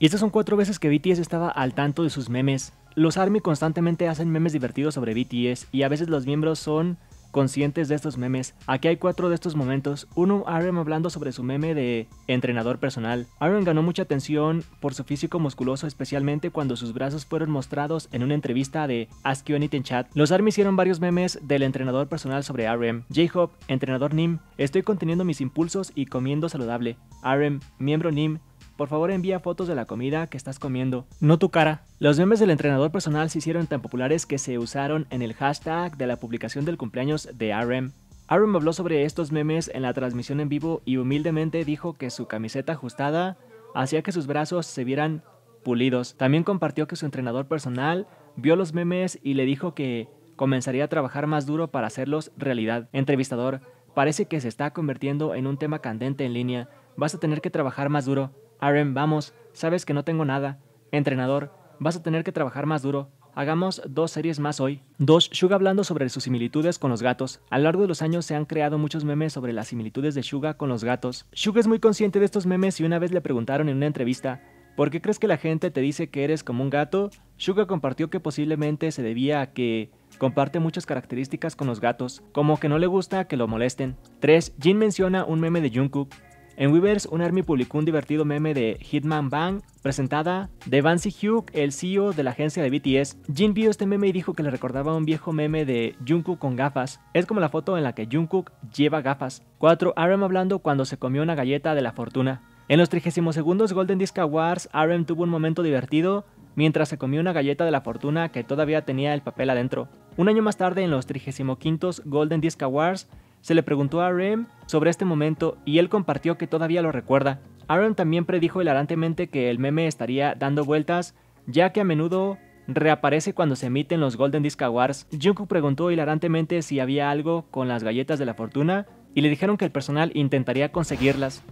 Y estas son cuatro veces que BTS estaba al tanto de sus memes. Los ARMY constantemente hacen memes divertidos sobre BTS y a veces los miembros son conscientes de estos memes. Aquí hay cuatro de estos momentos. Uno, Arm hablando sobre su meme de entrenador personal. Aaron ganó mucha atención por su físico musculoso, especialmente cuando sus brazos fueron mostrados en una entrevista de Ask You Chat. Los ARMY hicieron varios memes del entrenador personal sobre RM J-Hop, entrenador NIM, estoy conteniendo mis impulsos y comiendo saludable. RM, miembro NIM, por favor envía fotos de la comida que estás comiendo, no tu cara. Los memes del entrenador personal se hicieron tan populares que se usaron en el hashtag de la publicación del cumpleaños de RM. RM habló sobre estos memes en la transmisión en vivo y humildemente dijo que su camiseta ajustada hacía que sus brazos se vieran pulidos. También compartió que su entrenador personal vio los memes y le dijo que comenzaría a trabajar más duro para hacerlos realidad. Entrevistador, parece que se está convirtiendo en un tema candente en línea. Vas a tener que trabajar más duro. Aaron, vamos, sabes que no tengo nada. Entrenador, vas a tener que trabajar más duro. Hagamos dos series más hoy. 2. Suga hablando sobre sus similitudes con los gatos. A lo largo de los años se han creado muchos memes sobre las similitudes de Suga con los gatos. Suga es muy consciente de estos memes y una vez le preguntaron en una entrevista, ¿por qué crees que la gente te dice que eres como un gato? Suga compartió que posiblemente se debía a que comparte muchas características con los gatos, como que no le gusta que lo molesten. 3. Jin menciona un meme de Jungkook en Weavers, un Army publicó un divertido meme de Hitman Bang presentada de Vance Hugh, el CEO de la agencia de BTS. Jin vio este meme y dijo que le recordaba un viejo meme de Jungkook con gafas. Es como la foto en la que Jungkook lleva gafas. 4. RM hablando cuando se comió una galleta de la fortuna. En los 32 Golden Disc Awards, RM tuvo un momento divertido mientras se comió una galleta de la fortuna que todavía tenía el papel adentro. Un año más tarde, en los 35 Golden Disc Awards, se le preguntó a Rem sobre este momento y él compartió que todavía lo recuerda. Aaron también predijo hilarantemente que el meme estaría dando vueltas, ya que a menudo reaparece cuando se emiten los Golden Disc Awards. Jungkook preguntó hilarantemente si había algo con las galletas de la fortuna y le dijeron que el personal intentaría conseguirlas.